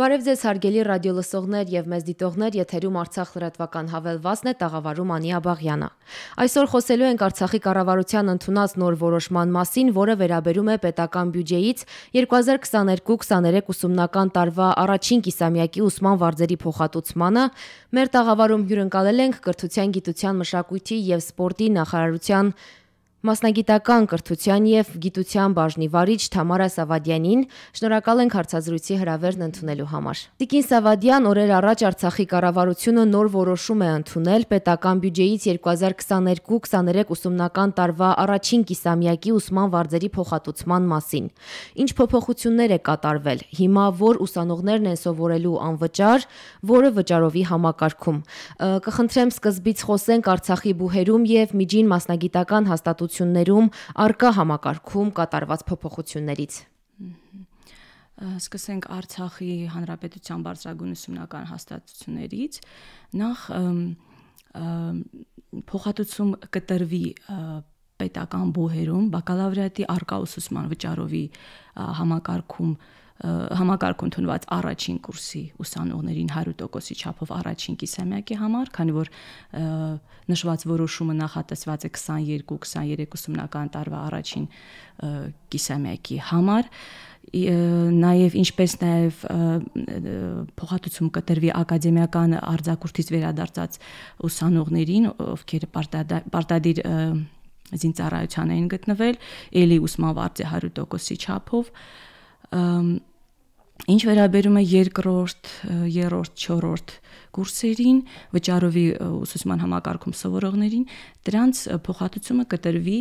Բարև ձեզ հարգելի ռադիոլսողներ եւ մեզ դիտողներ, եթերում Արցախ լրատվական հավելվածն է տաղավարում Անի Աբաղյանը։ Այսօր խոսելու ենք Արցախի կառավարության ընդունած նոր որոշման մասին, որը վերաբերում է պետական բյուջեից 2022-23 ուսումնական տարվա առաջին կիսամյակի ուսման վարձերի փոխհատուցմանը։ Մեր տաղավարում հյուրընկալել ենք Կրթության, Գիտության, Մշակույթի եւ Սպորտի նախարարության Մասնագիտական կրթության եւ գիտության բաժնի վարիչ Թամարա Սավադյանին շնորհակալ ենք հարցազրույցի հրավերն ընդունելու համար։ Տիկին Սավադյան օրեր առաջ Արցախի կառավարությունը նոր որոշում է ընդունել պետական բյուջեից 2022-23 ուսումնական տարվա առաջին կիսամյակի ուսման վարձերի փոխհատուցման մասին։ Ինչ փոփոխություններ է կատարվել։ Հիմա որ ուսանողներն են սովորելու անվճար, որը վճարովի համակարգում։ Կխնդրեմ սկզբից խոսենք Արցախի բուհերում եւ միջին մասնագիտական հաստատության գործողություններում արկա համակարգում կատարված փոփոխություններից։ Սկսենք Արցախի Հանրապետության բարձրագույն ուսումնական հաստատություններից։ Նախ փոխհատուցում կտրվի պետական բուհերում բակալավրիատի արկա ուսուցման վճարովի համակարգում համակարգ ընդունված առաջին կուրսի ուսանողներին 100%-ի չափով առաջին կիսամյակի համար, քանի որ նշված որոշումը նախատեսված է 22-23 ուսումնական տարվա առաջին կիսամյակի համար նաև ինչպես նաև փոխհատուցում կտրվի ակադեմիական արձակուրդից վերադարձած ուսանողներին, ովքեր պարտադիր զինծառայության էին գտնվել, ելի ուսման վարձի 100%-ի չափով Ինչ վերաբերում է երկրորդ, երրորդ, չորրորդ կուրսերին, վճարովի ուսուցման համակարգում սովորողներին, դրանց փոխհատուցումը կտրվի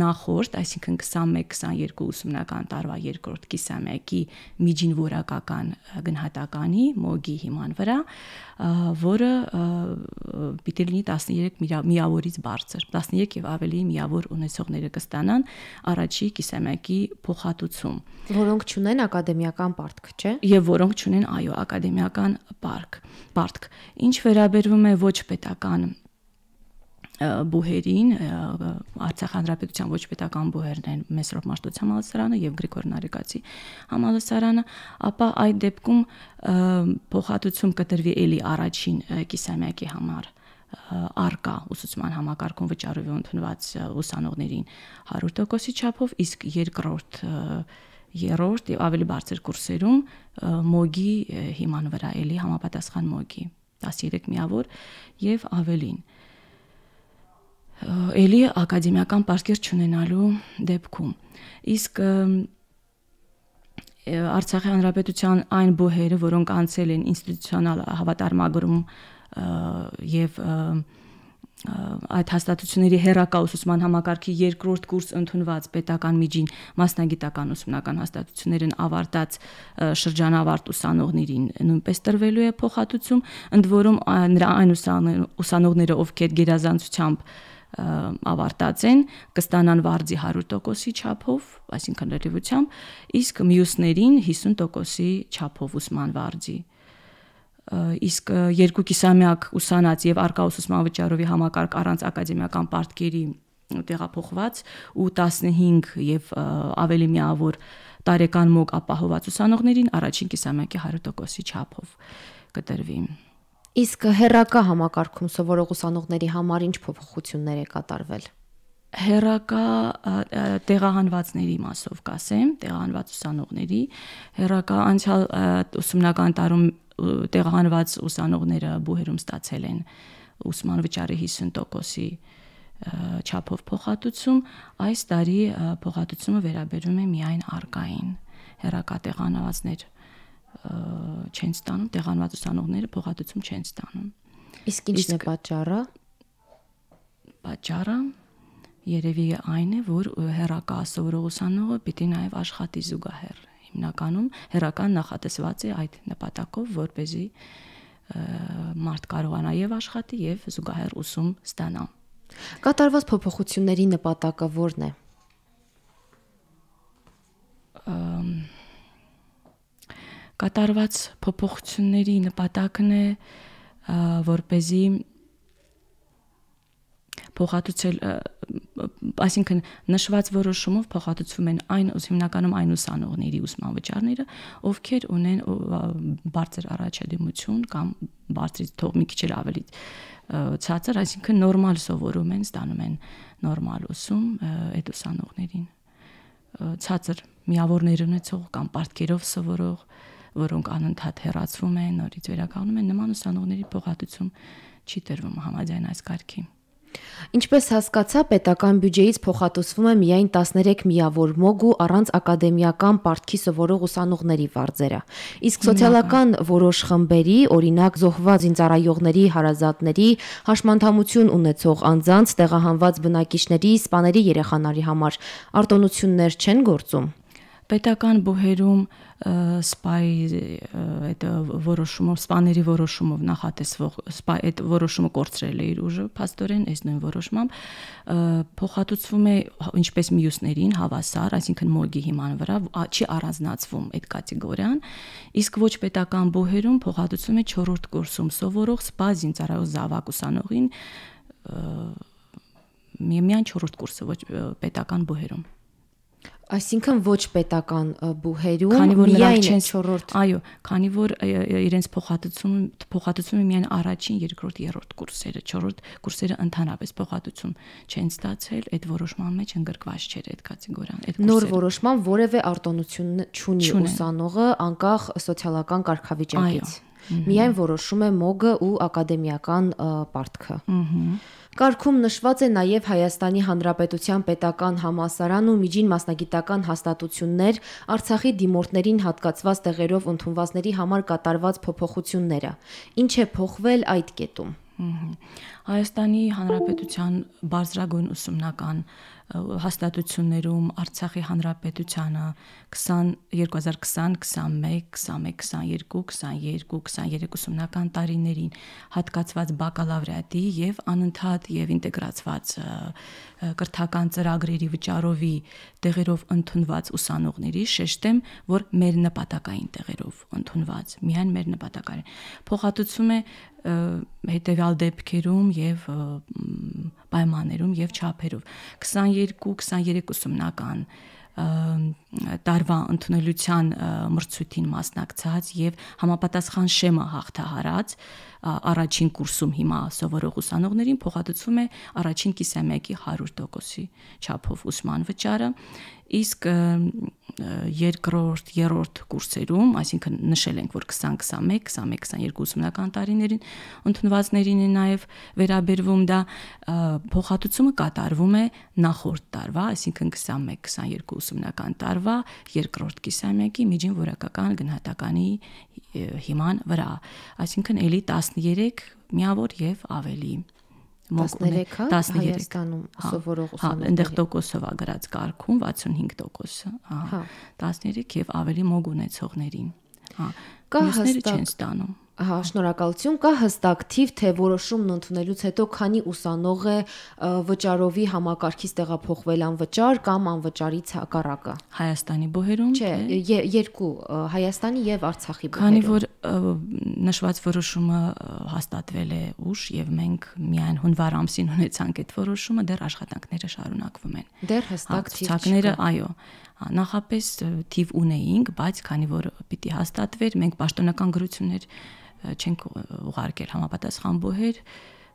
նախորդ, այսինքն 21-22 ուսումնական տարվա երկրորդ կիսամյակի միջին որակական գնահատականի մոգի հիման վրա, որը պիտի լինի 13 միավորից բարձր։ 13 եւ ավելի միավոր ունեցողները կստանան առաջի կիսամյակի փոխհատուցում, որոնք ճունեն ակադեմիական պարտք պարկ, չէ՞։ Եվ որոնք ունեն այո, ակադեմիական պարկ, պարտք։ Ինչ վերաբերվում է ոչ պետական բուհերին Արցախ հանրապետության ոչ պետական բուհերն են Մեսրոպ Մարտոցյան համալսարանը եւ Գրիգոր Նարեկացի համալսարանը, ապա այդ դեպքում փոխհատուցում կտրվի ելի առաջին կիսամյակի համար արկա ուսուցման համակարգում վճարովի ընդունված ուսանողներին 100%-ի չափով, իսկ երկրորդ և, երրորդ եւ ավելի բարձր կուրսերում մոգի հիման վրա էլի համապատասխան մոգի 13 միավոր եւ ավելին էլի ակադեմիական պարկեր չունենալու դեպքում իսկ Արցախի հանրապետության այն բուհերը, որոնք անցել են ինստիտուցիոնալ հավատարմագրում եւ և այդ հաստատությունների հերակա ուսուցման համակարգի երկրորդ կուրս ընդունված պետական միջին մասնագիտական ուսումնական հաստատություններն ավարտած շրջանավարտ ուսանողներին նույնպես տրվելու է փոխհատուցում, ընդ որում նրա այն ուսանողները, ովքեր գերազանցությամբ ավարտած են, կստանան վարձի 100%-ի չափով, այսինքն ռելիվությամբ, իսկ մյուսներին 50%-ի չափով ուսման վարձի իսկ երկու կիսամյակ ուսանած եւ արկա ուսուցման վճարովի համակարգ առանց ակադեմիական պարտքերի տեղափոխված ու 15 եւ ավելի միավոր տարեկան մոգ ապահոված ուսանողներին առաջին կիսամյակի 100%-ի չափով կտրվի։ Իսկ հերակա համակարգում սովորող ուսանողների համար ինչ փոփոխություններ է կատարվել հերակա տեղահանվածների մասով կասեմ, տեղահանված ուսանողների հերակա անցյալ ուսումնական տարում տեղահանված ուսանողները բուհերում ստացել են ուսման վճարի 50%-ի չափով փոխհատուցում, այս տարի փոխհատուցումը վերաբերում է միայն արկային հերակատեղանվածներ չեն ստանում, տեղանված ուսանողները փոխհատուցում չեն ստանում։ Իսկ ինչն է պատճառը։ Պատճառը երևի այն է, որ հերակա սովորող ուսանողը պիտի նաև աշխատի զուգահեռ հիմնականում հերական նախատեսված է այդ նպատակով, որ เป զի մարդ կարողանա եւ աշխատի եւ զուգահեռ ուսում ստանա։ Կատարված փոփոխությունների նպատակը ո՞րն է։ Կատարված փոփոխությունների նպատակն է, որ เป զի փոխհատուցել, այսինքն նշված որոշումով փոխհատուցվում են այն հիմնականում այն ուսանողների ուսման վճարները, ովքեր ունեն բարձր առաջադիմություն կամ բարձրից թող մի քիչ ավելի ցածր, այսինքն նորմալ սովորում են, ստանում են նորմալ ուսում այդ ուսանողներին ցածր միավորներ ունեցող կամ պարտկերով սովորող, որոնք անընդհատ հեռացվում են, նորից վերականգնում են նման ուսանողների փոխհատուցում չի տրվում համաձայն այս կարգին։ Ինչպես հասկացա, պետական բյուջեից փոխատուցվում է միայն 13 միավոր մոգ ու առանց ակադեմիական պարտքի սովորող ուսանողների վարձերը։ Իսկ սոցիալական որոշ խմբերի, օրինակ զոհված ինձարայողների, հարազատների, հաշմանդամություն ունեցող անձանց, տեղահանված բնակիչների, սպաների երեխաների համար արտոնություններ չեն գործում պետական բուհերում սպայի այդ որոշումով, սպաների որոշումով նախատեսվող սպա այդ որոշումը կորցրել է իր ուժը, փաստորեն այս նույն որոշմամբ փոխհատուցվում է ինչպես մյուսներին հավասար, այսինքն մորգի հիման վրա չի առանձնացվում այդ կատեգորիան, իսկ ոչ պետական բուհերում փոխհատուցվում է 4-րդ կուրսում սովորող սպա զինծառայող զավակ ուսանողին միայն 4-րդ կուրսը ոչ պետական բուհերում։ Այսինքն ոչ պետական բուհերում քանի որ նրանք չեն 4-րդ։ Այո, քանի որ իրենց փոխհատուցում փոխհատուցումը միայն առաջին, երկրորդ, երրորդ կուրսերը, 4-րդ կուրսերը ընդհանրապես փոխհատուցում չեն ստացել, այդ որոշման մեջ ընդգրկված չէր այդ կատեգորիան, այդ կուրսերը։ Նոր որոշման որևէ արտոնություն չունի ուսանողը անկախ սոցիալական կարգավիճակից։ Այո, Միայն որոշում է մոգը ու ակադեմիական պարտքը։ Կարգում նշված է նաև Հայաստանի Հանրապետության պետական համասարան ու միջին մասնագիտական հաստատություններ Արցախի դիմորդներին հատկացված տեղերով ընդունվածների համար կատարված փոփոխությունները։ Ինչ է փոխվել այդ կետում։ Հայաստանի Հանրապետության բարձրագույն ուսումնական հաստատություններում Արցախի հանրապետությանը 20 2020-21, 21, 22, 23 ուսումնական տարիներին հատկացված բակալավրիատի եւ անընդհատ եւ ինտեգրացված կրթական ծրագրերի վճարովի տեղերով ընդունված ուսանողների շեշտեմ, որ մեր նպատակային տեղերով ընդունված, միայն մեր նպատակային։ Փոխհատուցում է հետևյալ դեպքերում եւ պայմաններում եւ չափերով 22 23 ուսումնական տարվա ընդունելության մրցույթին մասնակցած եւ համապատասխան շեմը հաղթահարած առաջին կուրսում հիմա սովորող ուսանողներին փոխադրվում է առաջին կիսամյակի 100%-ի չափով ուսման վճարը իսկ երկրորդ, երրորդ կուրսերում, այսինքն նշել ենք, որ 2021, 21-22 ուսումնական տարիներին ընդունվածներին է նաև վերաբերվում դա փոխհատուցումը կատարվում է նախորդ տարվա, այսինքն 21-22 ուսումնական տարվա երկրորդ կիսամյակի միջին որակական գնահատականի հիման վրա, այսինքն էլի 13 միավոր եւ ավելի։ 13-ը 13 հա, Հայաստանում հա, սովորող ուսանողների։ Հա, այնտեղ տոկոսով է գրած կարգում 65%, հա։ 13 եւ ավելի մոգ ունեցողներին։ Հա։ Կա հստակ չեն ստանում։ Հա, շնորհակալություն։ Կա հստակ թիվ, թե որոշումն ընդունելուց հետո քանի ուսանող է վճարովի համակարգից տեղափոխվել անվճար կամ անվճարից հակառակը։ Հայաստանի բուհերում։ Չէ, երկու, Հայաստանի եւ Արցախի բուհերում։ Քանի որ նշված որոշումը հաստատվել է ուշ եւ մենք միայն հունվար ամսին ունեցանք այդ որոշումը, դեռ աշխատանքները շարունակվում են։ Դեռ հստակ թիվ։ Ցուցակները, այո, նախապես թիվ ունեինք, բայց քանի որ պիտի հաստատվեր, մենք պաշտոնական գրություններ չենք ուղարկել համապատասխան բուհեր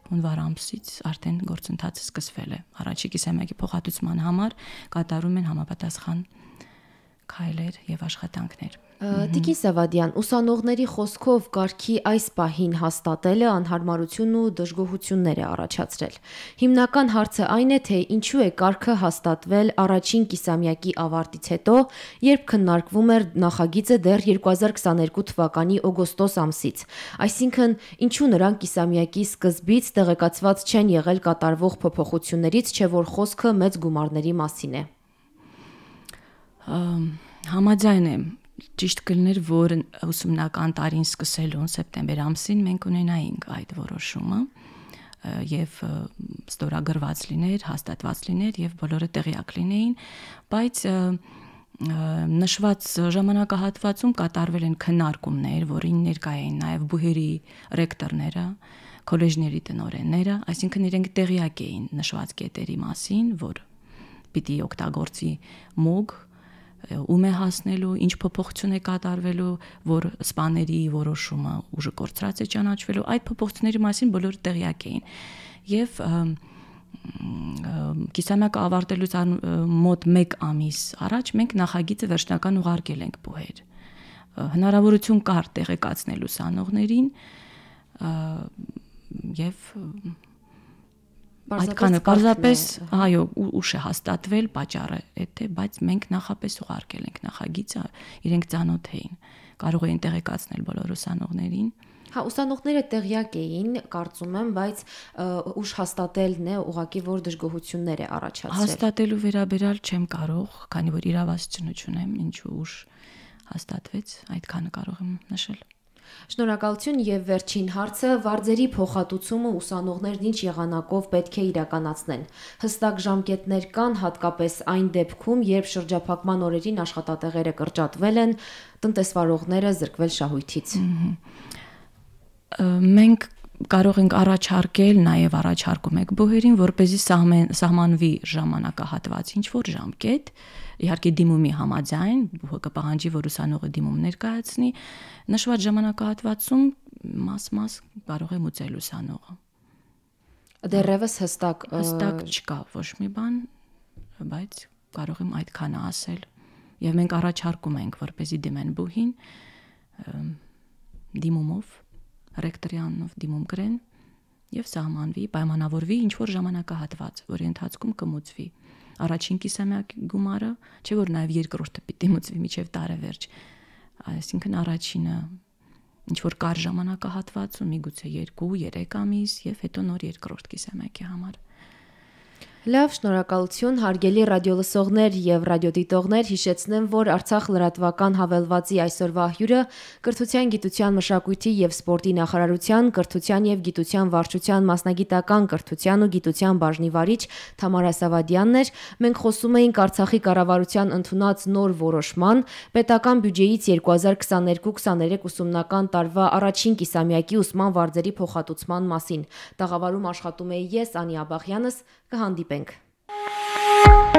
հունվար ամսից արդեն գործընթացը սկսվել է։ Առաջիկի սեմեկի փոխհատուցման համար կատարում են համապատասխան քայլեր եւ աշխատանքներ։ Տիկին Սավադյան, ուսանողների խոսքով Գարքի այս պահին հաստատելը անհարմարություն ու դժգոհություններ է առաջացրել։ Հիմնական հարցը այն է, թե ինչու է Գարքը հաստատվել առաջին կիսամյակի ավարտից հետո, երբ քննարկվում էր նախագիծը դեռ 2022 թվականի օգոստոս ամսից։ Այսինքն, ինչու նրանք կիսամյակի սկզբից տեղեկացված չեն եղել կատարվող փոփոխություններից, չէ՞ որ խոսքը մեծ գումարների մասին է համաձայն եմ ճիշտ կլներ, որ ուսումնական տարին սկսելուն սեպտեմբեր ամսին մենք ունենայինք այդ որոշումը և ստորագրված լիներ, հաստատված լիներ եւ բոլորը տեղյակ լինեին, բայց նշված ժամանակահատվածում կատարվել են քննարկումներ, որին ներկա էին նաեւ բուհերի ռեկտորները, քոլեջների տնօրենները, այսինքն իրենք տեղյակ էին նշված կետերի մասին, որ պիտի օգտագործի մոգ ում է հասնելու, ինչ փոփոխություն է կատարվելու, որ սպաների որոշումը ուժը կորցրած է ճանաչվելու, այդ փոփոխությունների մասին բոլորը տեղյակ էին։ Եվ կիսամյակը ավարտելուց մոտ 1 ամիս առաջ մենք նախագիծը վերջնական ուղարկել ենք բուհեր։ Հնարավորություն կար տեղեկացնել ուսանողներին եւ Այդքանը պարզապես, այո, ուշ է հաստատվել պատճառը, այդ է, բայց մենք նախապես ուղարկել ենք նախագիծը, իրենք ճանոթ էին։ Կարող էին տեղեկացնել բոլոր ուսանողներին։ Հա, ուսանողները տեղյակ էին, կարծում եմ, բայց ուշ հաստատելն է ուղակի որ դժգոհություններ է առաջացրել։ Հաստատելու վերաբերալ չեմ կարող, քանի որ իրավասություն չունեմ, ինչու ուշ հաստատվեց, այդքանը կարող եմ նշել։ Շնորհակալություն եւ վերջին հարցը՝ վարձերի փոխհատուցումը ուսանողներն ինչ եղանակով պետք է իրականացնեն։ Հստակ ժամկետներ կան, հատկապես այն դեպքում, երբ շրջափակման օրերին աշխատատեղերը կրճատվել են, տնտեսվարողները զրկվել շահույթից։ Մենք կարող ենք առաջարկել նաև առաջարկում եք բուհերին, որ เป զի սահմանվի ժամանակահատված ինչ որ ժամկետ, ժամ իհարկե դիմումի համաձայն ՀԿ պահանջի, որ ուսանողը դիմում ներկայացնի, նշված ժամանակահատվածում մաս-մաս կարող է մուծել ուսանողը։ Դեռևս հստակ հստակ չկա ոչ մի բան, բայց կարող եմ այդքանը ասել։ Եվ մենք առաջարկում ենք, որպեսզի դիմեն բուհին դիմումով ռեկտորյանով դիմում գրեն եւ սահմանվի, պայմանավորվի ինչ որ ժամանակահատված, որի ընթացքում կմուծվի առաջին կիսամյակ գումարը, չէ որ նաև երկրորդը պիտի մուծվի միջև տարեվերջ։ Այսինքն առաջինը ինչ որ կար ժամանակահատվածում, միգուցե 2-3 ամիս եւ հետո նոր երկրորդ կիսամյակի համար։ Լավ, շնորհակալություն, հարգելի ռադիոլսողներ եւ ռադիոդիտողներ, հիշեցնեմ, որ Արցախ լրատվական հավելվածի այսօրվա հյուրը Կրթության, Գիտության, Մշակույթի եւ Սպորտի նախարարության Կրթության եւ Գիտության վարչության մասնագիտական կրթության ու գիտության բաժնի վարիչ Թամարա Սավադյանն էր։ Մենք խոսում էինք Արցախի կառավարության ընդունած նոր որոշման պետական բյուջեից 2022-23 ուսումնական տարվա առաջին կիսամյակի ուսման վարձերի փոխհատուցման մասին։ Տաղավարում աշխատում էի ես, Անի Աբախյանս, կհանդիպենք։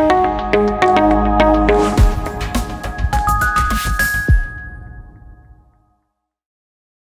Thank you